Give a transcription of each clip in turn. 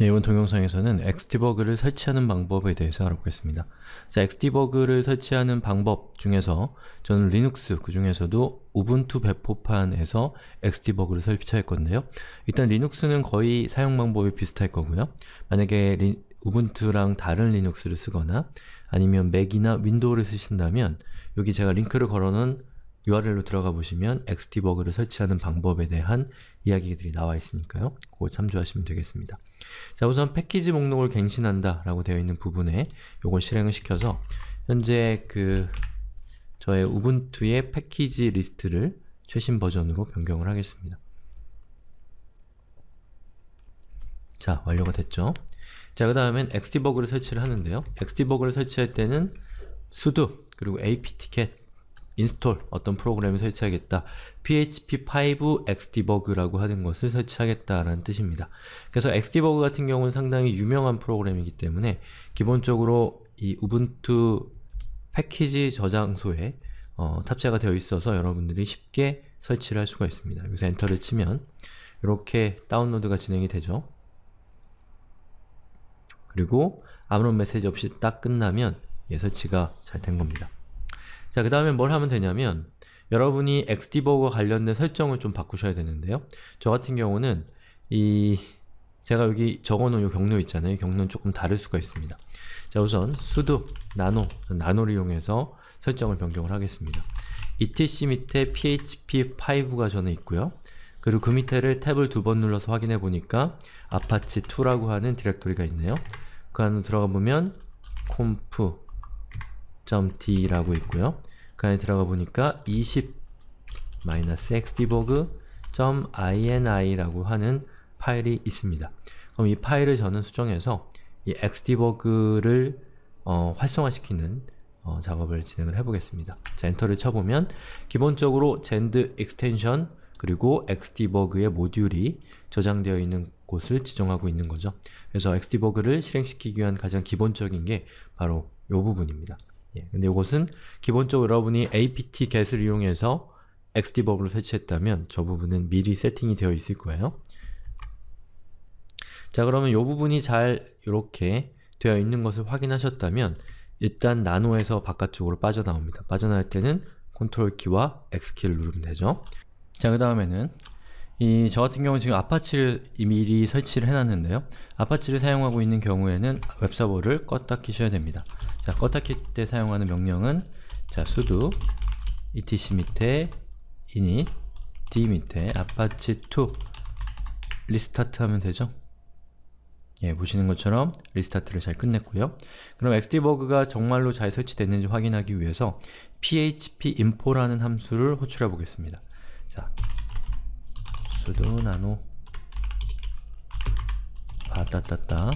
네, 이번 동영상에서는 엑스티버그를 설치하는 방법에 대해서 알아보겠습니다. 자, 엑스티버그를 설치하는 방법 중에서 저는 리눅스, 그 중에서도 우분투 배포판에서 엑스티버그를 설치할 건데요. 일단 리눅스는 거의 사용 방법이 비슷할 거고요. 만약에 리, 우분투랑 다른 리눅스를 쓰거나 아니면 맥이나 윈도우를 쓰신다면 여기 제가 링크를 걸어놓은 URL로 들어가 보시면 xdbug를 설치하는 방법에 대한 이야기들이 나와 있으니까요. 그거 참조하시면 되겠습니다. 자 우선 패키지 목록을 갱신한다 라고 되어 있는 부분에 요걸 실행을 시켜서 현재 그 저의 우분투의 패키지 리스트를 최신 버전으로 변경을 하겠습니다. 자, 완료가 됐죠? 자, 그 다음엔 xdbug를 설치를 하는데요. xdbug를 설치할 때는 sudo 그리고 apt-get 인스톨 어떤 프로그램을 설치하겠다 php5 xdebug라고 하는 것을 설치하겠다라는 뜻입니다. 그래서 xdebug 같은 경우는 상당히 유명한 프로그램이기 때문에 기본적으로 이 우분투 패키지 저장소에 어, 탑재가 되어 있어서 여러분들이 쉽게 설치를 할 수가 있습니다. 여기서 엔터를 치면 이렇게 다운로드가 진행이 되죠. 그리고 아무런 메시지 없이 딱 끝나면 예 설치가 잘 된 겁니다. 자, 그 다음에 뭘 하면 되냐면 여러분이 엑스디버그와 관련된 설정을 좀 바꾸셔야 되는데요. 저 같은 경우는 이 제가 여기 적어놓은 이 경로 있잖아요. 경로는 조금 다를 수가 있습니다. 자 우선 sudo nano, nano를 이용해서 설정을 변경을 하겠습니다. etc 밑에 php5가 저는 있고요. 그리고 그 밑에를 탭을 두 번 눌러서 확인해 보니까 apache2라고 하는 디렉토리가 있네요. 그 안으로 들어가 보면 conf d라고 있고요. 그 안에 들어가 보니까 20-xdebug.ini라고 하는 파일이 있습니다. 그럼 이 파일을 저는 수정해서 이 xdebug를 어, 활성화시키는 어, 작업을 진행을 해보겠습니다. 자, 엔터를 쳐보면 기본적으로 젠드 익스텐션 그리고 xdebug의 모듈이 저장되어 있는 곳을 지정하고 있는 거죠. 그래서 xdebug를 실행시키기 위한 가장 기본적인 게 바로 이 부분입니다. 예, 근데 이것은 기본적으로 여러분이 apt get을 이용해서 x d e b u g 로 설치했다면 저 부분은 미리 세팅이 되어 있을 거예요. 자 그러면 이 부분이 잘 이렇게 되어 있는 것을 확인하셨다면 일단 나노에서 바깥쪽으로 빠져나옵니다. 빠져나올 때는 Ctrl 키와 X키를 누르면 되죠. 자그 다음에는 이저 같은 경우 지금 아파치를 미리 설치를 해놨는데요. 아파치를 사용하고 있는 경우에는 웹서버를 껐다 키셔야 됩니다. 자, 껐다 키때 사용하는 명령은 자, sudo etc 밑에 init d 밑에 apache2 리스타트 하면 되죠? 예, 보시는 것처럼 리스타트를 잘 끝냈고요. 그럼 엑스디버그가 정말로 잘 설치됐는지 확인하기 위해서 php info라는 함수를 호출해 보겠습니다. 자, 수도 나노 바따따따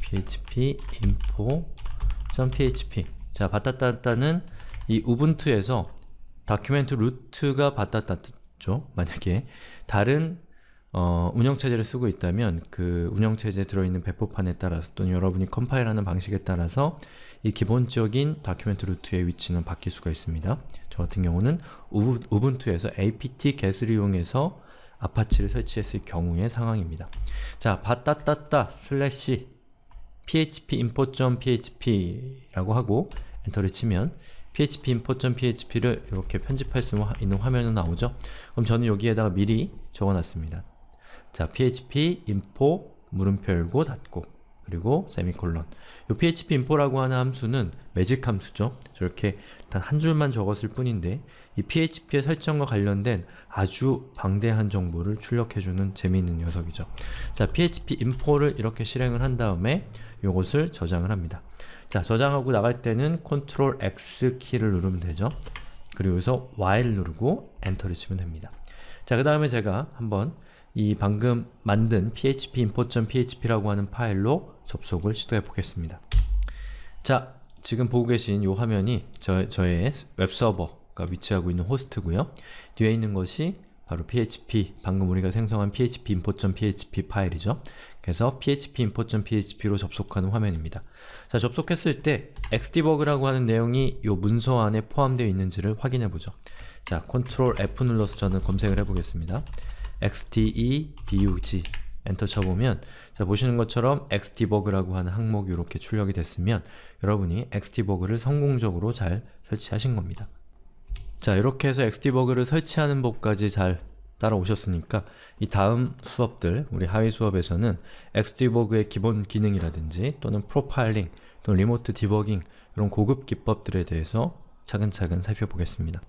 php info.php 자, 바따따따는 이 우분투에서 다큐멘트 루트가 바따따죠 만약에 다른 어, 운영체제를 쓰고 있다면 그 운영체제에 들어있는 배포판에 따라서 또는 여러분이 컴파일하는 방식에 따라서 이 기본적인 다큐멘트 루트의 위치는 바뀔 수가 있습니다. 저 같은 경우는 우 우분투에서 apt-get을 이용해서 아파치를 설치했을 경우의 상황입니다. 자, 바따따따 슬래시 php info.php라고 하고 엔터를 치면 php info.php를 이렇게 편집할 수 있는 화면으로 나오죠. 그럼 저는 여기에다가 미리 적어놨습니다. 자, php info 물음표 열고 닫고 그리고 세미콜론. 요 phpinfo라고 하는 함수는 매직 함수죠. 저렇게 일단 한 줄만 적었을 뿐인데 이 php의 설정과 관련된 아주 방대한 정보를 출력해주는 재미있는 녀석이죠. 자, phpinfo를 이렇게 실행을 한 다음에 요것을 저장을 합니다. 자, 저장하고 나갈 때는 Ctrl X 키를 누르면 되죠. 그리고 여기서 Y를 누르고 엔터를 치면 됩니다. 자, 그 다음에 제가 한번 이 방금 만든 php info.php라고 하는 파일로 접속을 시도해 보겠습니다. 자, 지금 보고 계신 이 화면이 저, 저의 웹서버가 위치하고 있는 호스트고요. 뒤에 있는 것이 바로 php, 방금 우리가 생성한 php info.php 파일이죠. 그래서 php info.php로 접속하는 화면입니다. 자, 접속했을 때 xdebug라고 하는 내용이 이 문서 안에 포함되어 있는지를 확인해 보죠. 자, Ctrl F 눌러서 저는 검색을 해보겠습니다. x t e b u g 엔터 쳐보면 자 보시는 것처럼 x t e b u g 라고 하는 항목이 이렇게 출력이 됐으면 여러분이 x t e b u g 를 성공적으로 잘 설치하신 겁니다. 자 이렇게 해서 x t e b u g 를 설치하는 법까지 잘 따라오셨으니까 이 다음 수업들, 우리 하위 수업에서는 x t e b u g 의 기본 기능이라든지 또는 프로파일링 또는 리모트 디버깅 이런 고급 기법들에 대해서 차근차근 살펴보겠습니다.